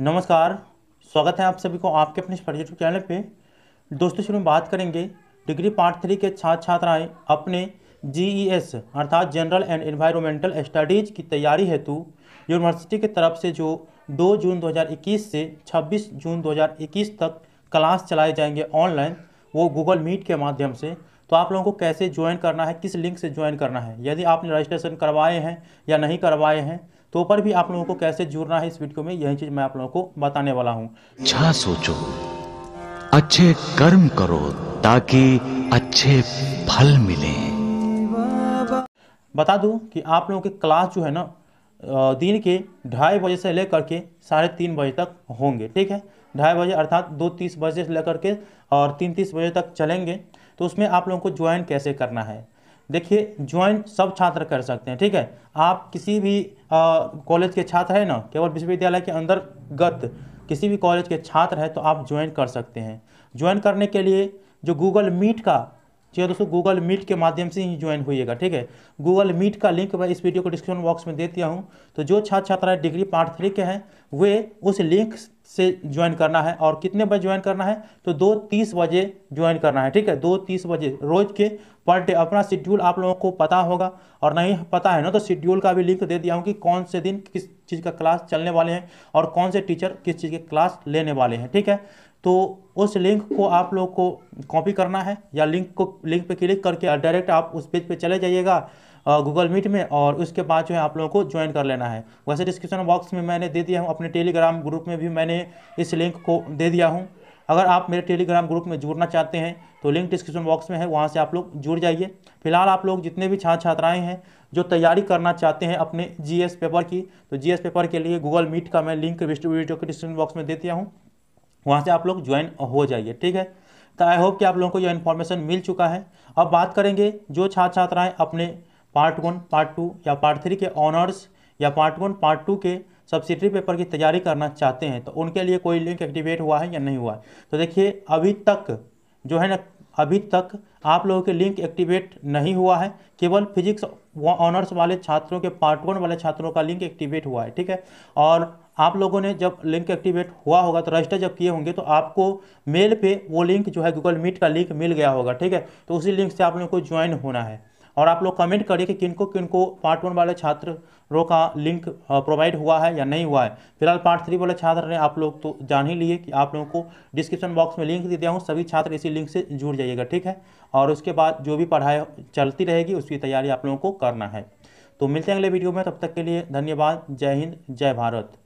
नमस्कार स्वागत है आप सभी को आपके अपने स्पर यूट्यूब चैनल पे दोस्तों शुरू में बात करेंगे डिग्री पार्ट थ्री के छात्र छात्राएं अपने जीईएस e अर्थात जनरल एंड एनवायरमेंटल स्टडीज़ की तैयारी हेतु यूनिवर्सिटी की तरफ से जो 2 जून 2021 से 26 जून 2021 तक क्लास चलाए जाएंगे ऑनलाइन वो गूगल मीट के माध्यम से तो आप लोगों को कैसे ज्वाइन करना है किस लिंक से ज्वाइन करना है यदि आपने रजिस्ट्रेशन करवाए हैं या नहीं करवाए हैं तो ऊपर भी आप लोगों को कैसे जुड़ना है इस वीडियो में यही चीज़ मैं आप लोगों को बताने वाला हूँ अच्छा सोचो अच्छे कर्म करो ताकि अच्छे फल मिले बता दूं कि आप लोगों की क्लास जो है ना दिन के ढाई बजे से लेकर के साढ़े तीन बजे तक होंगे ठीक है ढाई बजे अर्थात दो तीस बजे से लेकर के और तीन तीस बजे तक चलेंगे तो उसमें आप लोगों को ज्वाइन कैसे करना है देखिए ज्वाइन सब छात्र कर सकते हैं ठीक है आप किसी भी कॉलेज के छात्र हैं ना केवल विश्वविद्यालय के अंदर गत किसी भी कॉलेज के छात्र हैं तो आप ज्वाइन कर सकते हैं ज्वाइन करने के लिए जो गूगल मीट का चाहिए दोस्तों गूगल मीट के माध्यम से ही ज्वाइन होइएगा ठीक है गूगल मीट का लिंक मैं इस वीडियो को डिस्क्रिप्शन बॉक्स में दे दिया हूँ तो जो छात्र छात्राएं डिग्री पार्ट थ्री के हैं वे उस लिंक से ज्वाइन करना है और कितने बजे ज्वाइन करना है तो दो तीस बजे ज्वाइन करना है ठीक है दो तीस बजे रोज के पर डे अपना शेड्यूल आप लोगों को पता होगा और नहीं पता है ना तो शेड्यूल का भी लिंक दे दिया हूँ कि कौन से दिन किस चीज़ का क्लास चलने वाले हैं और कौन से टीचर किस चीज़ के क्लास लेने वाले हैं ठीक है तो उस लिंक को आप लोग को कॉपी करना है या लिंक को लिंक पर क्लिक करके डायरेक्ट आप उस पेज पर चले जाइएगा गूगल मीट में और उसके बाद जो है आप लोगों को ज्वाइन कर लेना है वैसे डिस्क्रिप्शन बॉक्स में मैंने दे दिया हूँ अपने टेलीग्राम ग्रुप में भी मैंने इस लिंक को दे दिया हूँ अगर आप मेरे टेलीग्राम ग्रुप में जुड़ना चाहते हैं तो लिंक डिस्क्रिप्शन बॉक्स में है वहाँ से आप लोग जुड़ जाइए फिलहाल आप लोग जितने भी छात्र छात्राएँ हैं जो तैयारी करना चाहते हैं अपने जीएस पेपर की तो जीएस पेपर के लिए गूगल मीट का मैं लिंक वीडियो के डिस्क्रिप्शन बॉक्स में दे दिया हूँ वहाँ से आप लोग ज्वाइन हो जाइए ठीक है तो आई होप कि आप लोगों को यह इन्फॉर्मेशन मिल चुका है अब बात करेंगे जो छात्र छात्राएँ अपने पार्ट वन पार्ट टू या पार्ट थ्री के ऑनर्स या पार्ट वन पार्ट टू के सब्सिडरी पेपर की तैयारी करना चाहते हैं तो उनके लिए कोई लिंक एक्टिवेट हुआ है या नहीं हुआ है तो देखिए अभी तक जो है ना अभी तक आप लोगों के लिंक एक्टिवेट नहीं हुआ है केवल फिजिक्स ऑनर्स वाले छात्रों के पार्ट वन वाले छात्रों का लिंक एक्टिवेट हुआ है ठीक है और आप लोगों ने जब लिंक एक्टिवेट हुआ होगा तो रजिस्टर जब किए होंगे तो आपको मेल पे वो लिंक जो है गूगल मीट का लिंक मिल गया होगा ठीक है तो उसी लिंक से आप लोगों को ज्वाइन होना है और आप लोग कमेंट करिए कि किनको किनको पार्ट वन वाले छात्रों का लिंक प्रोवाइड हुआ है या नहीं हुआ है फिलहाल पार्ट थ्री वाले छात्र ने आप लोग तो जान ही लिए कि आप लोगों को डिस्क्रिप्शन बॉक्स में लिंक दे दिया हूँ सभी छात्र इसी लिंक से जुड़ जाइएगा ठीक है और उसके बाद जो भी पढ़ाई चलती रहेगी उसकी तैयारी आप लोगों को करना है तो मिलते हैं अगले वीडियो में तब तक के लिए धन्यवाद जय हिंद जय भारत